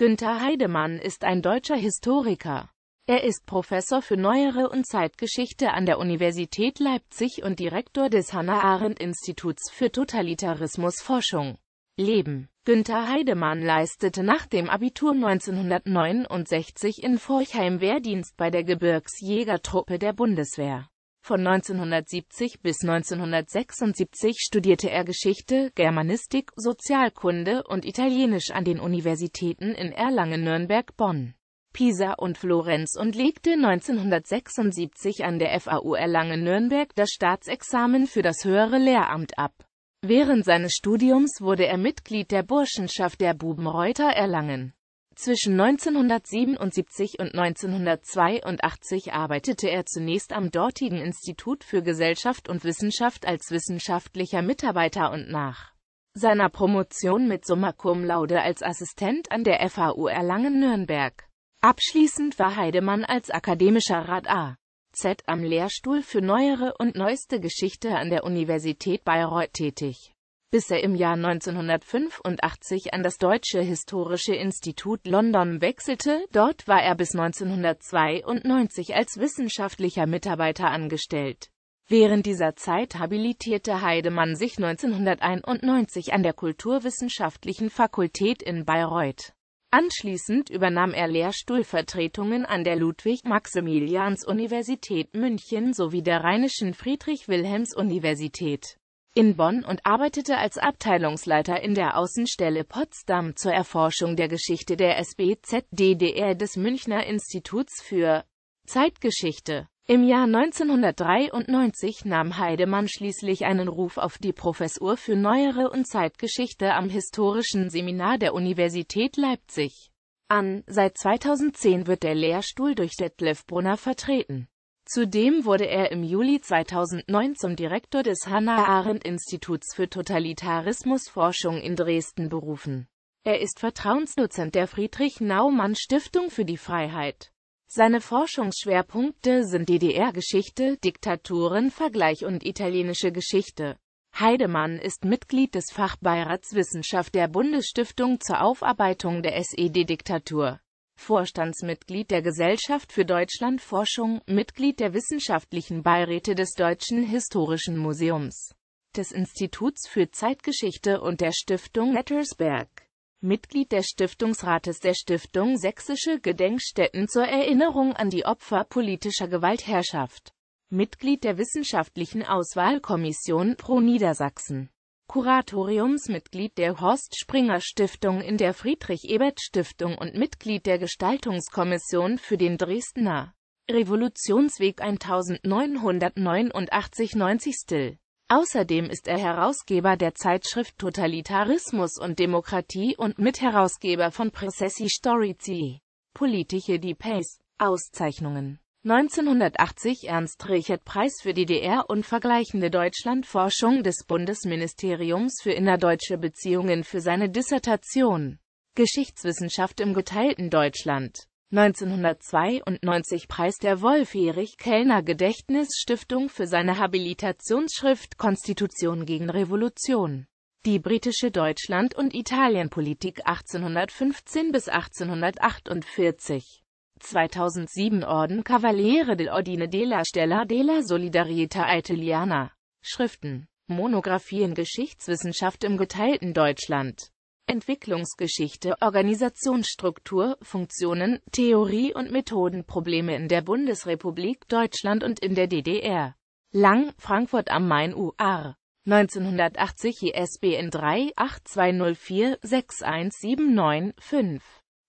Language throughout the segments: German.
Günther Heidemann ist ein deutscher Historiker. Er ist Professor für Neuere und Zeitgeschichte an der Universität Leipzig und Direktor des Hannah-Arendt-Instituts für Totalitarismusforschung. Leben Günther Heidemann leistete nach dem Abitur 1969 in Forchheim Wehrdienst bei der Gebirgsjägertruppe der Bundeswehr. Von 1970 bis 1976 studierte er Geschichte, Germanistik, Sozialkunde und Italienisch an den Universitäten in Erlangen, Nürnberg, Bonn, Pisa und Florenz und legte 1976 an der FAU Erlangen-Nürnberg das Staatsexamen für das höhere Lehramt ab. Während seines Studiums wurde er Mitglied der Burschenschaft der Bubenreuter Erlangen. Zwischen 1977 und 1982 arbeitete er zunächst am dortigen Institut für Gesellschaft und Wissenschaft als wissenschaftlicher Mitarbeiter und nach seiner Promotion mit Summa Cum Laude als Assistent an der FAU Erlangen-Nürnberg. Abschließend war Heidemann als akademischer Rat A. Z am Lehrstuhl für Neuere und Neueste Geschichte an der Universität Bayreuth tätig bis er im Jahr 1985 an das Deutsche Historische Institut London wechselte, dort war er bis 1992 als wissenschaftlicher Mitarbeiter angestellt. Während dieser Zeit habilitierte Heidemann sich 1991 an der Kulturwissenschaftlichen Fakultät in Bayreuth. Anschließend übernahm er Lehrstuhlvertretungen an der Ludwig-Maximilians-Universität München sowie der Rheinischen Friedrich-Wilhelms-Universität in Bonn und arbeitete als Abteilungsleiter in der Außenstelle Potsdam zur Erforschung der Geschichte der SBZ-DDR des Münchner Instituts für Zeitgeschichte. Im Jahr 1993 nahm Heidemann schließlich einen Ruf auf die Professur für Neuere und Zeitgeschichte am Historischen Seminar der Universität Leipzig an. Seit 2010 wird der Lehrstuhl durch Detlef Brunner vertreten. Zudem wurde er im Juli 2009 zum Direktor des Hannah-Arendt-Instituts für Totalitarismusforschung in Dresden berufen. Er ist Vertrauensdozent der Friedrich-Naumann-Stiftung für die Freiheit. Seine Forschungsschwerpunkte sind DDR-Geschichte, Diktaturenvergleich und italienische Geschichte. Heidemann ist Mitglied des Fachbeirats Wissenschaft der Bundesstiftung zur Aufarbeitung der SED-Diktatur. Vorstandsmitglied der Gesellschaft für Deutschlandforschung, Mitglied der wissenschaftlichen Beiräte des Deutschen Historischen Museums, des Instituts für Zeitgeschichte und der Stiftung Nettersberg, Mitglied des Stiftungsrates der Stiftung Sächsische Gedenkstätten zur Erinnerung an die Opfer politischer Gewaltherrschaft, Mitglied der wissenschaftlichen Auswahlkommission Pro Niedersachsen. Kuratoriumsmitglied der Horst Springer Stiftung in der Friedrich-Ebert-Stiftung und Mitglied der Gestaltungskommission für den Dresdner Revolutionsweg 1989-90 Still. Außerdem ist er Herausgeber der Zeitschrift Totalitarismus und Demokratie und Mitherausgeber von Pressessi Storici. Politische die Pace. Auszeichnungen 1980 ernst richert preis für DDR und vergleichende Deutschlandforschung des Bundesministeriums für innerdeutsche Beziehungen für seine Dissertation Geschichtswissenschaft im geteilten Deutschland. 1992 Preis der Wolf-Erich-Kellner-Gedächtnis-Stiftung für seine Habilitationsschrift Konstitution gegen Revolution. Die britische Deutschland- und Italienpolitik 1815 bis 1848 2007 Orden Cavaliere dell'Ordine della Stella della Solidarietà Italiana. Schriften. Monographien Geschichtswissenschaft im geteilten Deutschland. Entwicklungsgeschichte, Organisationsstruktur, Funktionen, Theorie und Methodenprobleme in der Bundesrepublik Deutschland und in der DDR. Lang, Frankfurt am Main UR. 1980 ISBN 3 8204 61795.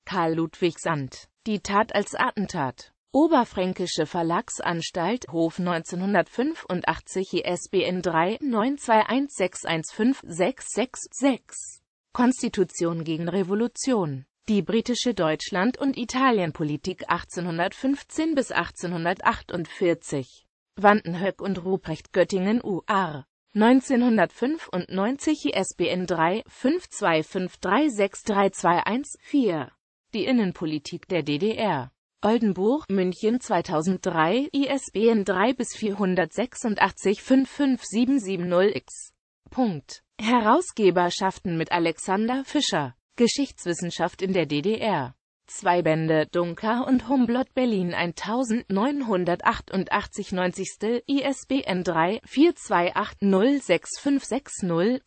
Karl Ludwig Sand die Tat als Attentat. Oberfränkische Verlagsanstalt Hof 1985 ISBN 3 921615666 Konstitution gegen Revolution Die britische Deutschland- und Italienpolitik 1815 bis 1848 Wandenhöck und Ruprecht Göttingen UR 1995 ISBN 3 525363214 die Innenpolitik der DDR. Oldenburg, München 2003, ISBN 3 bis 486 55770 X. Punkt. Herausgeberschaften mit Alexander Fischer. Geschichtswissenschaft in der DDR. Zwei Bände, Dunker und Humblot Berlin 1988 90. ISBN 3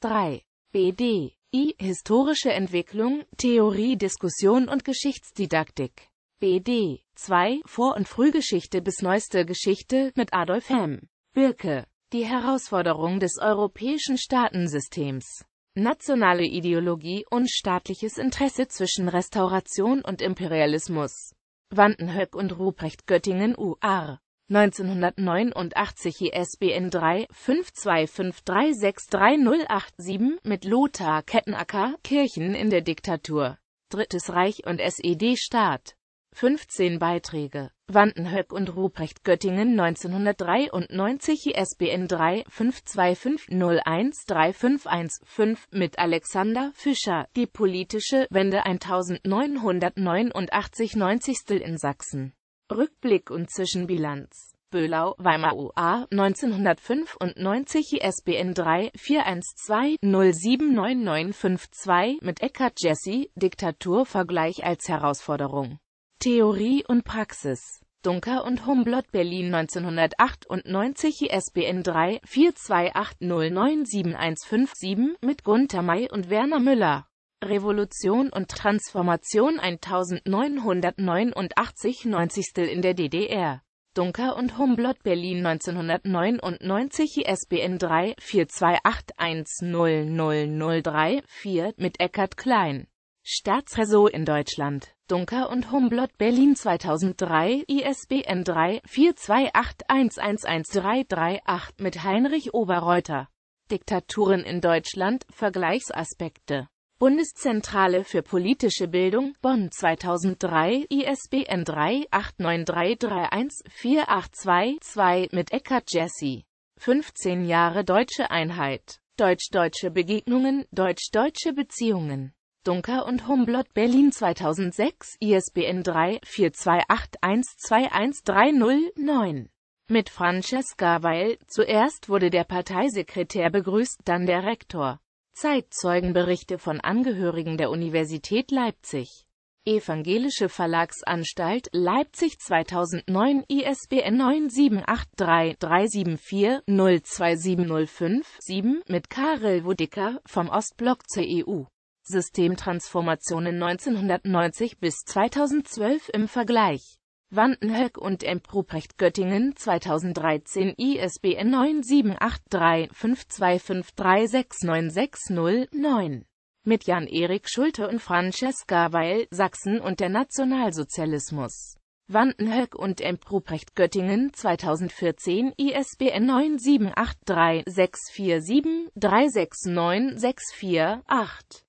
3. BD I. Historische Entwicklung, Theorie, Diskussion und Geschichtsdidaktik. BD 2 Vor- und Frühgeschichte bis neueste Geschichte mit Adolf Hemm. Birke Die Herausforderung des europäischen Staatensystems. Nationale Ideologie und staatliches Interesse zwischen Restauration und Imperialismus. Wandenhöck und Ruprecht Göttingen UR 1989 ISBN 3 52536308 mit Lothar Kettenacker, Kirchen in der Diktatur, Drittes Reich und SED-Staat. 15 Beiträge. Wandenhöck und Ruprecht Göttingen 1993 ISBN 3 52501 mit Alexander Fischer Die politische Wende 1989 90. in Sachsen Rückblick und Zwischenbilanz. Böhlau, Weimar UA, 1995 ISBN 3-412-0799952 mit Eckhard Jesse, Diktaturvergleich als Herausforderung. Theorie und Praxis. Dunker und Humblot Berlin 1998 ISBN 3-428097157 mit Gunther May und Werner Müller. Revolution und Transformation 1989 90. in der DDR. Dunker und Humblot Berlin 1999 ISBN 3 428100034 mit Eckart Klein. Staatsresort in Deutschland. Dunker und Humblot Berlin 2003 ISBN 3 428111338 mit Heinrich Oberreuter. Diktaturen in Deutschland, Vergleichsaspekte Bundeszentrale für politische Bildung, Bonn 2003, ISBN 3 89331 482 2 mit Eckhard Jesse. 15 Jahre Deutsche Einheit. Deutsch-deutsche Begegnungen, deutsch-deutsche Beziehungen. Dunker und Humblot Berlin 2006, ISBN 3-428121309. Mit Francesca Weil, zuerst wurde der Parteisekretär begrüßt, dann der Rektor. Zeitzeugenberichte von Angehörigen der Universität Leipzig. Evangelische Verlagsanstalt Leipzig 2009 ISBN 9783-374-02705-7 mit Karel Wudicker vom Ostblock zur EU. Systemtransformationen 1990 bis 2012 im Vergleich Wandenhöck und M. Ruprecht Göttingen 2013 ISBN 978352536960-9. Mit Jan-Erik Schulte und Francesca Weil, Sachsen und der Nationalsozialismus. Wandenhöck und M. Ruprecht Göttingen 2014 ISBN 9783 647 369 648